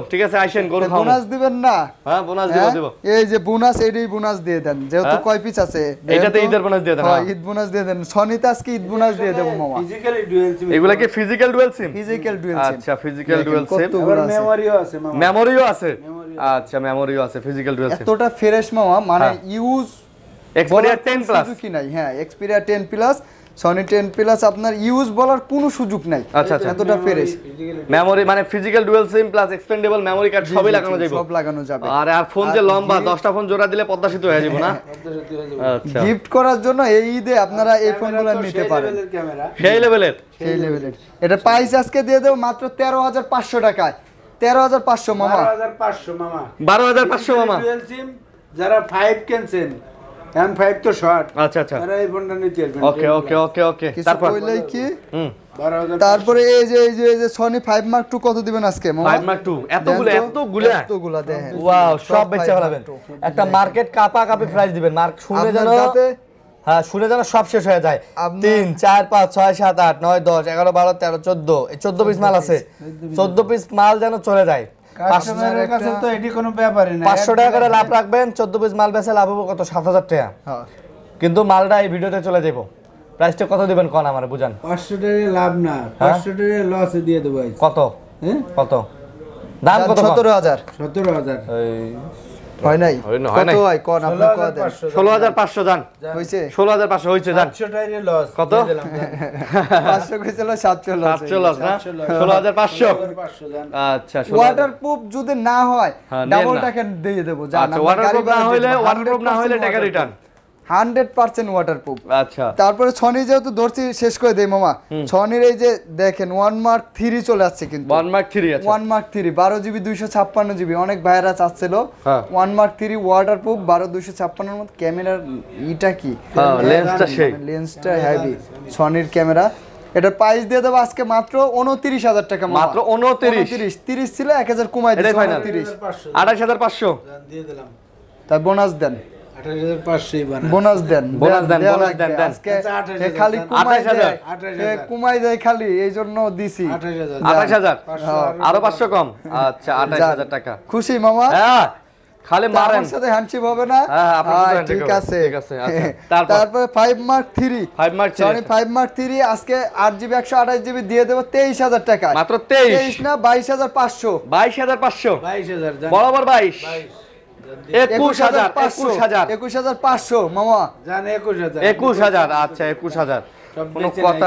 এগুলা কি physical dual physical dual SIM আচ্ছা ফিজিক্যাল আছে আচ্ছা মেমোরিও আছে ফিজিক্যাল ডুয়াল এতটা ফ্রেশ মামা মানে use Xperia 10 plus 10 plus Sony 10 plus আপনার ইউজ বলার কোনো সুযোগ নাই আচ্ছা, আচ্ছা। এতটা ফ্রেশ মেমরি মানে physical dual SIM plus expandable memory card সবই লাগানো যাবে সব লাগানো যাবে আর আর ফোন যে লম্বা 10টা ফোন জোড়া দিলে পদ্মা সেতু হয়ে যাবে না গিফট হ্যাঁ। আচ্ছা। করার জন্য এই ঈদে আপনারা এই ফোনগুলো নিতে পারেন সেই লেভেলের সেই লেভেলের এটা প্রাইস আজকে দিয়ে দেব মাত্র 13500 টাকায় 13500 মামা 12500 মামা 12500 মামা যারা 5 কেনছেন এম ফাইভ তো শর্ট আচ্ছা আচ্ছা এই ফোনটা নিতে আসবেন ওকে ওকে ওকে ওকে তারপর কি তারপরে এই যে এই যে এই যে সনি মার্ক কত দিবেন আজকে মার্ক এতগুলো এতগুলো এতগুলো দেখেন ওয়াও সব বেচে ফেলাবেন একটা মার্কেট কাপা প্রাইস দিবেন মার্ক শুনে যেন হ্যাঁ শুনে যেন সব শেষ হয়ে যায় তিন চার পাঁচ ছয় সাত আট নয় দশ এগারো বারো তেরো চোদ্দ চোদ্দ পিস মাল আছে চোদ্দ পিস মাল যেন চলে যায় কাস্টমারের কাছে তো এটি কোনো ব্যাপারই না 500 টাকা করে লাভ রাখবেন 14 পিস মাল বেচে লাভ হবে কত 7000 টাকা কিন্তু মালটা এই ভিডিওতে চলে যাব প্রাইসটা কত দিবেন কোন আমার বুঝান 500 টাকা লাভ না 500 হ্যাঁ? টাকা লসে দিয়ে দেব কত হ্যাঁ কত দাম কত 17000 17000 এই হয় নাই কত হয় কোন আপনি কত 16500 জান হইছে 16500 হইছে জান 500 টাকা লস কত 500 [laughs] কইছিল 700 লস 700 লস না 16500 জান আচ্ছা ওয়াটারপ্রুফ যদি না হয় হ্যাঁ, আচ্ছা, ডাবল টাকা দিয়ে দেব জান আচ্ছা ওয়াটারপ্রুফ না হইলে ওয়াটারপ্রুফ না হইলে টাকা রিটার্ন হান্ড্রেড পার্সেন্ট ওয়াটার আচ্ছা তারপরে ছনি যেহেতু ধরছি শেষ করে দেয় মামা ছনির এই যে দেখেন ওয়ান মার্ক থ্রি চলে আসছে কিন্তু one mark three one mark three বারো জিবি দুইশো ছাপ্পান্ন জিবি অনেক ভাইরাস আসছিল one mark three waterproof বারো দুইশো ছাপ্পান্নর মতো ক্যামেরার ইটা কি লেন্সটা লেন্সটা হ্যাভি ছনির ক্যামেরা এটার প্রাইস দিয়ে দেবো আজকে মাত্র উনত্রিশ হাজার টাকা মাত্র উনত্রিশ তিরিশ তিরিশ ছিল এক হাজার কমাই দিয়েছে আঠাশ হাজার পাঁচশো তার বোনাস দেন বোনাস দেন বোনাস দেন বোনাস দেন আজকে আচ্ছা, খালি কুমাই হ্যাঁ। আচ্ছা, টাকা মাত্র মামা না বাইশ হাজার পাঁচশো বাইশ হাজার পাঁচশো মার্ক 3 বরাবর মার্ক আচ্ছা, আচ্ছা। আচ্ছা।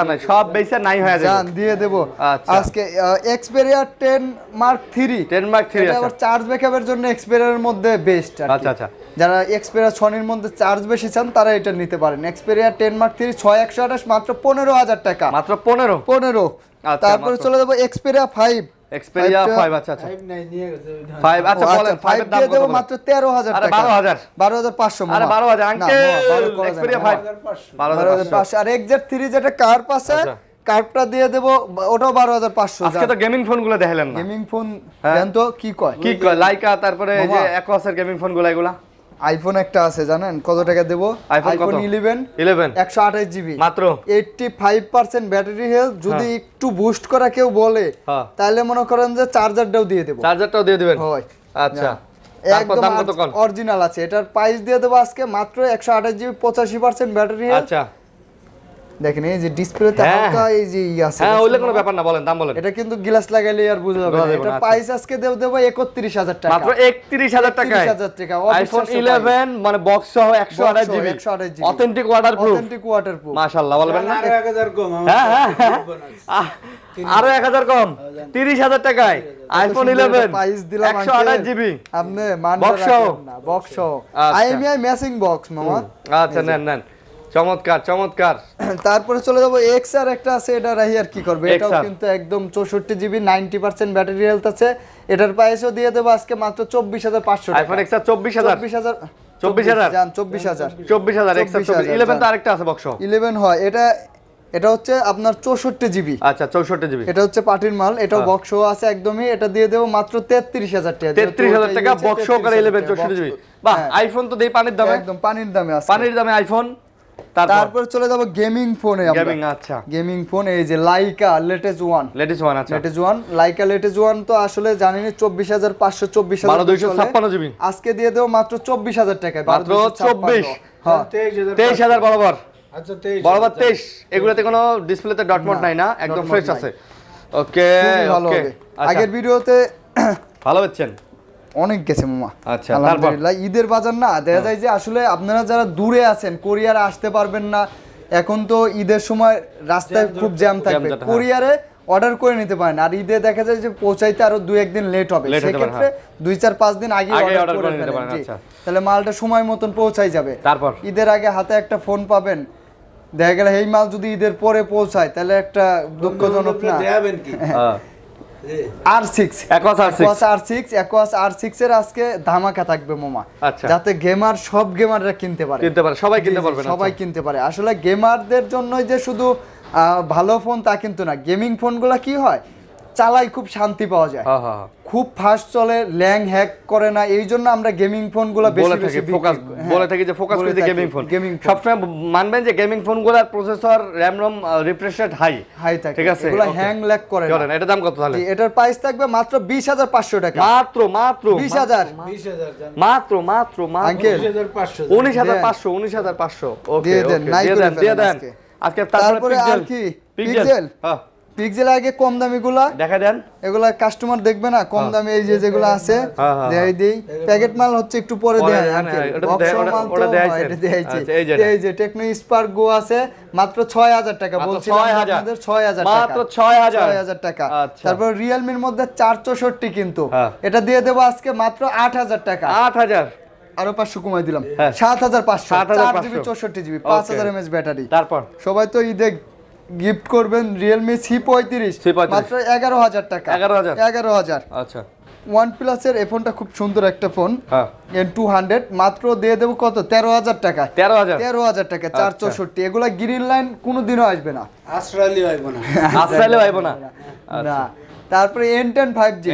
আবার চার্জ জন্য এক্সপেরিয়ার মধ্যে বেস্ট আচ্ছা আচ্ছা যারা মধ্যে চার্জ বেশি চান তারা এটা নিতে পারেন এক্সপেরিয়া টেন মার্ক 3 6128 মাত্র হাজার টাকা মাত্র পনেরো পনেরো তারপরে চলে যাবো এক্সপেরিয়া ফাইভ এক্সপেরিয়া 5 আচ্ছা আচ্ছা 5 নাই নিয়ে গেছে 5 আচ্ছা বলেন 5 আচ্ছা, এর দাম কত দেব মাত্র 13000 টাকা আরে 12000 12500 আরে 12000 আঙ্কেল এক্সপেরিয়া 5 12500 আর 3 যেটা কার পাশে কার্ডটা দিয়ে দেবো ওটাও বারো হাজার পাঁচশো আজকে তো গেমিং ফোন গুলো দেখালেন গেমিং ফোন তো কি কয় কি কয় লাইকা তারপরে যে গেমিং ফোন গুলা এগুলা আইফোন একটা আছে জানেন কত টাকা দেবো আইফোন ইলেভেন ইলেভেন একশো আঠাশ জিবি মাত্র eighty five percent battery health যদি হ্যাঁ। একটু বুস্ট করা কেউ বলে হ্যাঁ। তাহলে মনে করেন যে চার্জারটাও দিয়ে দেবো চার্জারটাও দিয়ে দেবেন হয় আচ্ছা হ্যাঁ। একদম অরিজিনাল আছে এটার প্রাইস দিয়ে দেবো আজকে মাত্র একশো আঠাশ জিবি পঁচাশি পার্সেন্ট ব্যাটারি আচ্ছা দেখেন এই যে ডিসপ্লেতে হ্যাঁ। হালকা এই যে ই ইয়ে আছে হ্যাঁ ওইলে কোনো ব্যাপার না বলেন দাম বলেন এটা কিন্তু গ্লাস লাগাইলে আর বুঝা যাবে এটা প্রাইস আচ্ছা। আজকে দেব দেব 31000 টাকা মাত্র 31000 টাকা 31000 টাকা আইফোন 11 মানে বক্স সহ 128 GB 128 GB authentic waterproof authentic waterproof মাশাআল্লাহ বলবেন না 1000 কম হ্যাঁ হ্যাঁ, হ্যাঁ। আরো 1000 কম 30000 টাকায় আইফোন 11 প্রাইস দিলাম 128 জিবি আপনি মান বক্স সহ বক্স সহ আইএমআই ম্যাচিং বক্স মামা আচ্ছা নেন নেন চমৎকার চমৎকার [clears throat] তারপরে চলে যাবো এক্স আর একটা আছে এটা রাহি আর কি করবে এটাও কিন্তু একদম চৌষট্টি GB ninety percent battery health আছে এটার প্রাইসও দিয়ে দেবো আজকে মাত্র চব্বিশ হাজার পাঁচশো আইফোন এক্স আর চব্বিশ হাজার চব্বিশ হাজার চব্বিশ হাজার চব্বিশ হাজার চব্বিশ হাজার ইলেভেন তো আরেকটা আছে বক্স ইলেভেন হয় এটা এটা হচ্ছে আপনার চৌষট্টি জিবি আচ্ছা চৌষট্টি জিবি এটা হচ্ছে পাটির মাল এটাও বক্স হ্যাঁ। আছে একদমই এটা দিয়ে দেবো মাত্র তেত্রিশ হাজার টাকা তেত্রিশ হাজার টাকা বক্স করে ইলেভেন চৌষট্টি জিবি বা আইফোন তো দেই পানির দামে একদম পানির দামে পানির দামে আইফোন তারপর চলে যাব গেমিং ফোনে গেমিং আচ্ছা গেমিং ফোন এই যে Leica latest one latest one আচ্ছা latest one Leica latest one তো আসলে জানি না 24500 24256 জিবি আজকে দিয়ে দেবো মাত্র হাজার টাকায় মাত্র চব্বিশ হ্যাঁ হাজার বরাবর আচ্ছা বরাবর 23 এগুলাতে কোনো ডিসপ্লেতে ডট নাই না একদম ফ্রেশ আছে ওকে ওকে আচ্ছা। আগের ভিডিওতে ভালো হচ্ছেন অনেক গেছে মামা আচ্ছা আলহামদুলিল্লাহ ঈদের বাজার না দেখা হ্যাঁ। যায় যে আসলে আপনারা যারা দূরে আছেন কোরিয়ারে আসতে পারবেন না এখন তো ঈদের সময় রাস্তায় খুব জ্যাম থাকবে কোরিয়ারে অর্ডার হ্যাঁ। করে নিতে পারেন আর ঈদে দেখা যায় যে পৌঁছাইতে আরো দুই একদিন লেট হবে সেক্ষেত্রে হ্যাঁ। দুই চার পাঁচ দিন আগে অর্ডার করে ফেলেন আচ্ছা। তাহলে মালটা সময় মতন পৌঁছাই যাবে তারপর ঈদের আগে হাতে একটা ফোন পাবেন দেখা গেল এই মাল যদি ঈদের পরে পৌঁছায় তাহলে একটা দুঃখজনক না আর সিক্স আর সিক্স একোয়াস আর সিক্স এর আজকে ধামাকা থাকবে মোমা আচ্ছা। যাতে গেমার সব কিনতে পারে সবাই সবাই আচ্ছা। কিনতে পারে আসলে জন্যই যে শুধু ভালো ফোন তা কিন্তু না গেমিং ফোন গুলা কি হয় চালাই খুব শান্তি পাওয়া যায় খুব ফাস্ট চলে ল্যাং হ্যাক করে না এই জন্য আমরা গেমিং ফোন গুলো বলে হ্যাঁ, থাকি যে ফোকাস করে গেমিং ফোন গেমিং সবসময় মানবেন যে গেমিং ফোন গুলার processor RAM ROM refresh rate high high থাকে ঠিক আছে এগুলো হ্যাং ল্যাগ করে না এটা দাম কত তাহলে এটার প্রাইস থাকবে মাত্র 20500 টাকা মাত্র মাত্র 20000 20000 মাত্র মাত্র মাত্র 19500 19500 19500 ওকে দিয়ে দেন দিয়ে দেন আজকে তারপরে আর কি পিক্সেল হ্যাঁ পিক্সেল আগে কম দামিগুলা দেখা দেন এগুলা কাস্টমার দেখবে না কম হ্যাঁ। দামি এই যে যেগুলো আছে হ্যাঁ, হ্যাঁ, দেই দেই প্যাকেট মাল হচ্ছে একটু পরে আচ্ছা, এই যে টেকনো স্পার্ক গো আছে মাত্র 6000 টাকা বলছিলাম আপনাদের 6000 টাকা মাত্র 6000 টাকা আচ্ছা। তারপর রিয়েলমির মধ্যে 464 কিন্তু এটা দিয়ে দেব আজকে মাত্র 8000 টাকা 8000 আরো পাঁচশো কমাই দিলাম সাত হাজার পাঁচশো চার জিবি চৌষট্টি জিবি পাঁচ হাজার এমএস ব্যাটারি তারপর সবাই তো ঈদে গিফট করবেন রিয়েলমি সি পঁয়ত্রিশ মাত্র এগারো হাজার টাকা এগারো হাজার আচ্ছা ওয়ান প্লাসের এই ফোনটা খুব সুন্দর একটা ফোন হ্যাঁ টু হান্ড্রেড মাত্র দিয়ে দেবো কত তেরো হাজার টাকা তেরো হাজার তেরো হাজার টাকা চার আচ্ছা। চৌষট্টি এগুলা গ্রিন লাইন কোনোদিনও আসবে না আসরালেও আসবে না আসরালেও আসবে না না আচ্ছা। তারপরে এন টেন ফাইভ 5G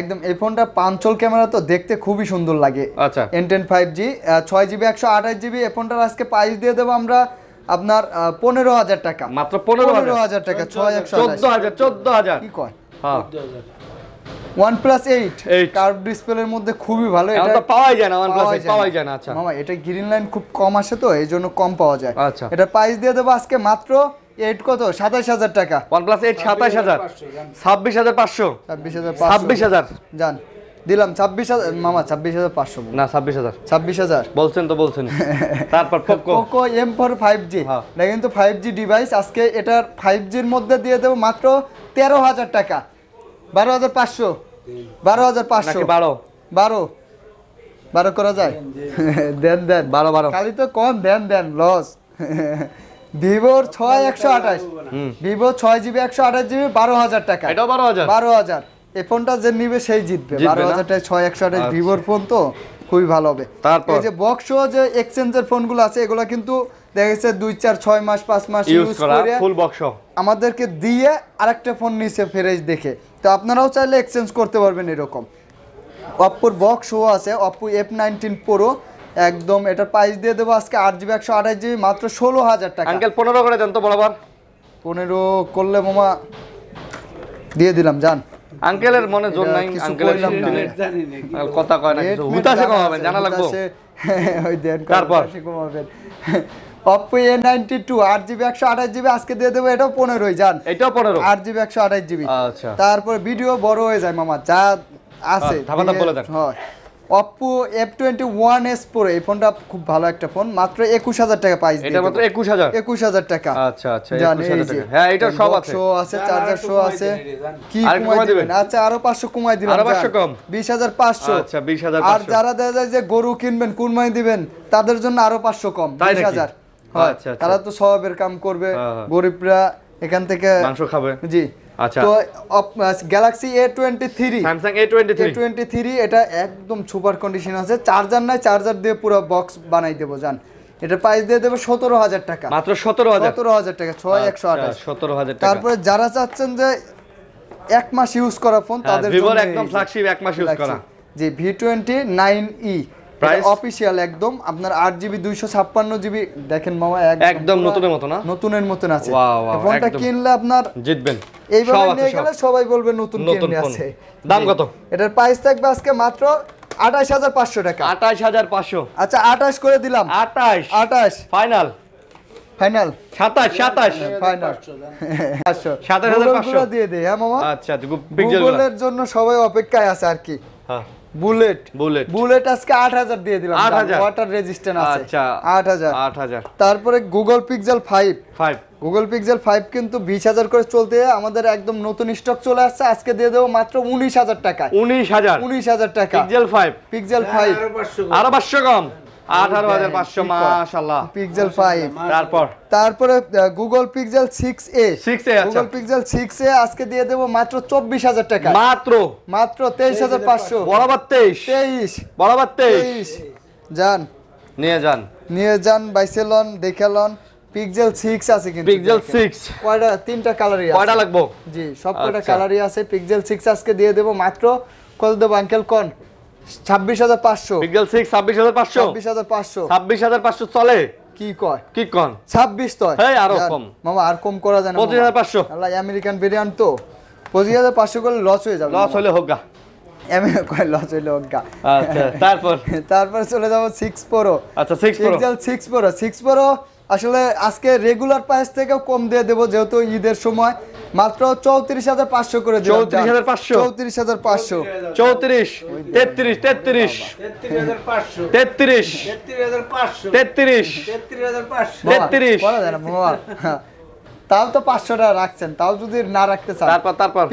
একদম এই ফোনটা পাঞ্চল ক্যামেরা তো দেখতে খুবই সুন্দর লাগে আচ্ছা এন টেন ফাইভ জি ছয় জিবি একশো জিবি এই ফোনটার আজকে প্রাইস দিয়ে দেবো আমরা আপনার পনেরো হাজার টাকা মাত্র পনেরো হাজার টাকা ছয় একশো চোদ্দ হাজার চোদ্দ হাজার কি কয় হ্যাঁ। এটা লাইন আচ্ছা। খুব কম আসে তো কম পাওয়া যায় আচ্ছা এটা প্রাইস দিয়ে দেবো আজকে মাত্র কত টাকা OnePlus জান দিলাম ছাব্বিশ হাজার মামা ছাব্বিশ হাজার পাঁচশো না ছাব্বিশ হাজার ছাব্বিশ হাজার বলছেন তো বলছেন [laughs] তারপর Poco M four five G এটা কিন্তু ফাইভ জি ডিভাইস আজকে এটার ফাইভ জির মধ্যে দিয়ে দেবো মাত্র তেরো হাজার টাকা বারো হাজার পাঁচশো বারো হাজার পাঁচশো বারো বারো বারো করা যায় [laughs] দেন দেন বারো বারো খালি তো কম দেন দেন লস ভিভোর [laughs] ছয় একশো আঠাশ ভিভো ছয় জিবি একশো আঠাশ জিবি বারো হাজার টাকা এটাও বারো হাজার বারো হাজার এই ফোনটা যে নিবে সেই জিতবে বারো হাজার টাকা ছয় একশো আঠাশ আচ্ছা। ভিভোর ফোন তো খুবই ভালো হবে তারপর যে বক্স যে এক্সচেঞ্জের ফোনগুলো আছে এগুলো কিন্তু দুই চার ছয় মাস পাঁচ মাস ইউজ করে ফুল বক্স আমাদেরকে দিয়ে আরেকটা ফোন নিচে ফেরেজ দেখে তো আপনারাও চাইলে এক্সচেঞ্জ করতে পারবেন এরকম বক্স আছে অপ্পো এফ নাইনটিন প্রো একদম এটার প্রাইস দিয়ে দেবো আজকে আট জিবি একশো আঠাশ জিবি মাত্র ষোলো হাজার টাকা আঙ্কেল পনেরো করে দেন তো বরাবর পনেরো করলে মামা দিয়ে দিলাম যান আঙ্কেলের মনে জোর নাই আঙ্কেলের কথা কয় না হুতাশে কমাবেন জানা লাগবো ওই দেন তারপর এ নাইনটি টু জিবি একশো আঠাশ জিবি আজকে দিয়ে দেবো এটাও পনেরোই জান এটাও পনেরো আর জিবি একশো আঠাশ জিবি আচ্ছা তারপর ভিডিও বড় হয়ে যায় মামা যা আছে আচ্ছা, বলে দেখ হ্যাঁ Oppo F twenty one S pro এই ফোনটা খুব ভালো একটা ফোন মাত্র একুশ হাজার টাকা পাইস এটা মাত্র একুশ হাজার একুশ হাজার টাকা আচ্ছা আচ্ছা হ্যাঁ এটা সব শো আছে চার্জার শো আছে হ্যাঁ, কি কমাই দিবেন আচ্ছা আরো পাঁচশো কমাই দিবেন আরো পাঁচশো কম বিশ হাজার পাঁচশো আচ্ছা বিশ হাজার আর যারা দেখা যায় যে গরু কিনবেন কুরমাই দিবেন তাদের জন্য আরো পাঁচশো কম বিশ হাজার আচ্ছা, আচ্ছা। তারা তো সবের কাম করবে হ্যাঁ, হ্যাঁ। গরিবরা এখান থেকে মাংস খাবে জি আচ্ছা। সতেরো হাজার টাকা সতেরো হাজার টাকা ছয় আচ্ছা, একশো আঠাশ সতেরো হাজার তারপরে যারা চাচ্ছেন যে এক মাস ইউজ করা ফোন হ্যাঁ, তাদের একদম এক মাস যে V twenty nine E price official একদম আপনার 8GB 256GB দেখেন মামা একদম নতুনের মতো না নতুনের আছে ফোনটা কিনলে আপনার জিতবেন এইভাবে নিয়ে গেলে সবাই বলবে নতুন কিনে আছে দাম কত এটার প্রাইস থাকবে আজকে মাত্র আঠাশ হাজার পাঁচশো টাকা আঠাশ হাজার পাঁচশো আচ্ছা আঠাশ করে দিলাম আঠাশ আঠাশ ফাইনাল ফাইনাল সাতাশ সাতাশ ফাইনাল সাতাশ হাজার দিয়ে দেয় হ্যাঁ মামা আচ্ছা, আচ্ছা গুগলের জন্য সবাই অপেক্ষায় আছে আর কি হ্যাঁ বুলেট বুলেট বুলেট আজকে 8000 দিয়ে দিলাম 8000 ওয়াটার রেজিস্ট্যান্ট আছে আচ্ছা 8000 8000 তারপরে গুগল পিক্সেল 5 5 গুগল পিক্সেল 5 কিন্তু 20000 করে চলতে আমাদের একদম নতুন স্টক চলে আসছে আজকে দিয়ে দেব মাত্র 19000 টাকা 19000 19000 টাকা পিক্সেল 5 পিক্সেল 5 আর 500 কম আঠারো সিক্স আচ্ছা। দেবো আছে কিন্তু পিক্সেল 6 কয়টা তিনটা কালারই সব কয়টা কালারই আচ্ছা। আছে পিক্সেল 6 আজকে দিয়ে দেব মাত্র কত দেব আঙ্কেল কোন পাঁচশো পিক্সেল সিক্স ছাব্বিশ হাজার পাঁচশো হাজার পাঁচশো ছাব্বিশ লস হয়ে যাবে লস হলে হোগা এমএ কয় লস হলে হোগা আচ্ছা তারপর [laughs] তারপর চলে যাব 6 প্রো আচ্ছা 6 প্রো 6 প্রো আসলে আজকে রেগুলার প্রাইস থেকেও কম দিয়ে দেবো যেহেতু ঈদের সময় মাত্র চৌত্রিশ হাজার পাঁচশো করে চৌত্রিশ হাজার পাঁচশো চৌত্রিশ তেত্রিশ তেত্রিশ তেত্রিশ তেত্রিশ তেত্রিশ তেত্রিশ তাও তো পাঁচশো টাকা রাখছেন তাও যদি না রাখতে চান তারপর তারপর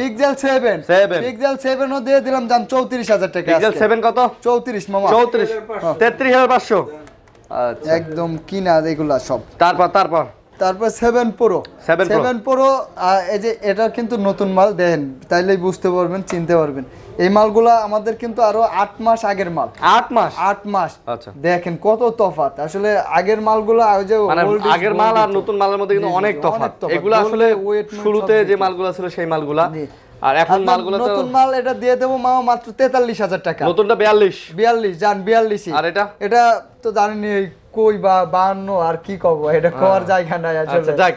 সেভেন পিকজেল সেভেন ও দিয়ে দিলাম যান চৌত্রিশ হাজার টাকা সেভেন কত চৌত্রিশ মামা চৌত্রিশ তেত্রিশ হাজার পাঁচশো আচ্ছা। একদম কিনা এগুলা সব তারপর তারপর তারপর সেভেন প্রো সেভেন প্রো এই যে এটা কিন্তু নতুন মাল দেন তাইলেই বুঝতে পারবেন চিনতে পারবেন এই মালগুলা আমাদের কিন্তু আরো আট মাস আগের মাল আট মাস আট মাস আচ্ছা দেখেন কত তফাত আসলে আগের মালগুলা মানে আগের মাল আর নতুন মালের মধ্যে কিন্তু অনেক তফাত এগুলো আসলে শুরুতে যে মালগুলা ছিল সেই মালগুলা আর এখন মালগুলো তো নতুন মাল এটা দিয়ে মাত্র 43000 টাকা নতুনটা 42 42 জান 42 আর এটা এটা তো কই বা 52 আর কি কব এটা জায়গা নাই আচ্ছা, আসলে যাক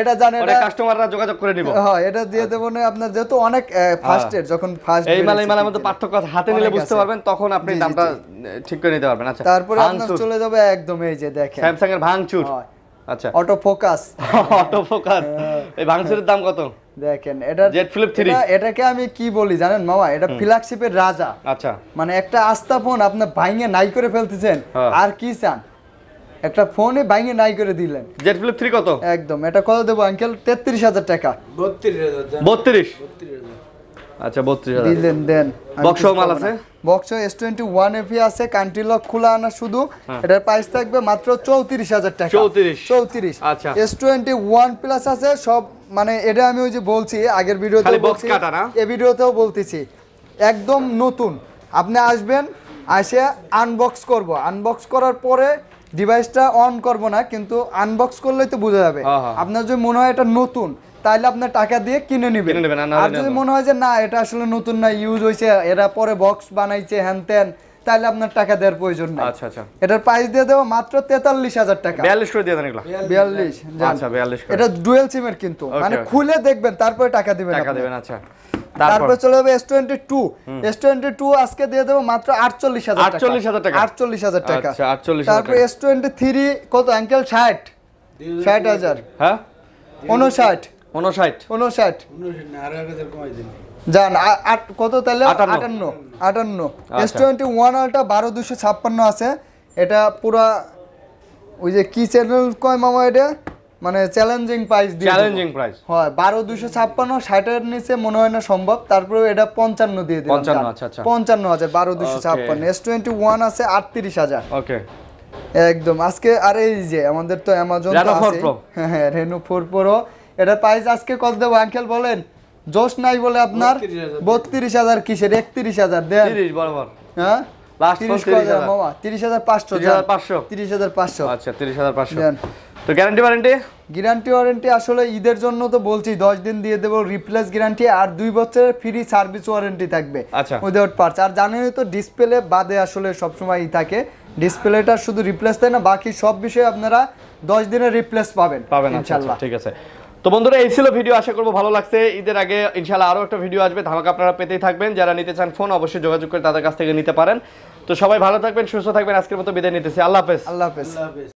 এটা জানেন এটা কাস্টমাররা যোগাযোগ করে নিব হ্যাঁ এটা দিয়ে দেব না আপনার যেহেতু অনেক ফার্স্ট এর যখন ফার্স্ট এই মাল এই মালের মধ্যে পার্থক্য হাতে নিলে বুঝতে পারবেন তখন আপনি দামটা ঠিক করে নিতে পারবেন আচ্ছা তারপরে আপনার চলে যাবে একদম এই যে দেখেন স্যামসাং এর ভাঙচুর আচ্ছা অটো ফোকাস অটো ফোকাস এই ভাঙচুরের দাম কত দেখেন এটা জেড ফ্লিপ 3 এটাকে আমি কি বলি জানেন মামা এটা ফ্ল্যাগশিপের রাজা আচ্ছা মানে একটা আস্থা ফোন আপনি ভাঙে নাই করে ফেলতেছেন হ্যাঁ। আর কি চান একটা ফোনে ভাঙে নাই করে দিলেন জেড ফ্লিপ 3 কত একদম এটা কত দেবো আঙ্কেল 33000 টাকা 32000 32000 আচ্ছা 32000 দিলেন দেন বক্স মাল আছে বক্স S21 এফি আছে কান্ট্রি লক খোলা আনা শুধু হ্যাঁ। এটার প্রাইস থাকবে মাত্র 34000 টাকা 34 34 আচ্ছা S21 প্লাস আছে সব মানে এটা আমি ওই যে বলছি আগের ভিডিওতে বলছি এই ভিডিওতেও বলতেছি একদম নতুন আপনি আসবেন আসে আনবক্স করব আনবক্স করার পরে ডিভাইসটা অন করব না কিন্তু আনবক্স করলেই তো বোঝা যাবে আপনার যদি মনে হয় এটা নতুন তাহলে আপনার টাকা দিয়ে কিনে নেবেন আর যদি মনে হয় যে না এটা আসলে নতুন না ইউজ হয়েছে এরা পরে বক্স বানাইছে হ্যান ত্যান তাহলে আপনার টাকা দেওয়ার প্রয়োজন নাই আচ্ছা আচ্ছা এটার প্রাইস দিয়ে দেবো মাত্র তেতাল্লিশ হাজার টাকা বিয়াল্লিশ করে দিয়ে দেন এগুলো 42 আচ্ছা 42 এটা ডুয়েল সিমের কিন্তু মানে খুলে দেখবেন তারপরে টাকা দিবেন টাকা দিবেন আচ্ছা তারপরে চলে যাবে S twenty two S twenty two আজকে দিয়ে দেবো মাত্র আটচল্লিশ হাজার আটচল্লিশ হাজার টাকা আটচল্লিশ হাজার টাকা আচ্ছা, তারপরে এস টোয়েন্টি থ্রি কত অ্যাঙ্কেল ষাট ষাট হাজার হ্যাঁ উনষাট সম্ভব তারপরে এটা পঞ্চান্ন দিয়ে আচ্ছা, আচ্ছা। পঞ্চান্ন হাজার বারো দুশো ছাপ্পান্ন এস টোয়েন্টি ওয়ান আছে আটত্রিশ হাজার একদম আজকে আর এই যে আমাদের তো অ্যামাজন হ্যাঁ রেনু ফোর প্রো এটা প্রাইস আজকে কত দেবো আঙ্কেল বলেন জোশ নাই বলে আপনার বত্রিশ হাজার কিসের একত্রিশ হাজার হ্যাঁ দুই বছরের ফ্রি সার্ভিস ওয়ারেন্টি থাকবে আচ্ছা। আর জানেনই তো ডিসপ্লে বাদে আসলে সবসময় থাকে শুধু রিপ্লেস দেয় না বাকি সব বিষয়ে আপনারা দশ দিনের রিপ্লেস পাবেন পাবেন আচ্ছা, আচ্ছা, ঠিক আছে তো বন্ধুরা এই ছিল ভিডিও আশা করবো ভালো লাগছে ঈদের আগে ইনশাল্লাহ আরও একটা ভিডিও আসবে ধামাকা আপনারা পেতেই থাকবেন যারা নিতে চান ফোন অবশ্যই যোগাযোগ করে তাদের কাছ থেকে নিতে পারেন তো সবাই ভালো থাকবেন সুস্থ থাকবেন আজকের মতো বিদায় নিতেছি আল্লাহ হাফেজ আল্লাহ হাফেজ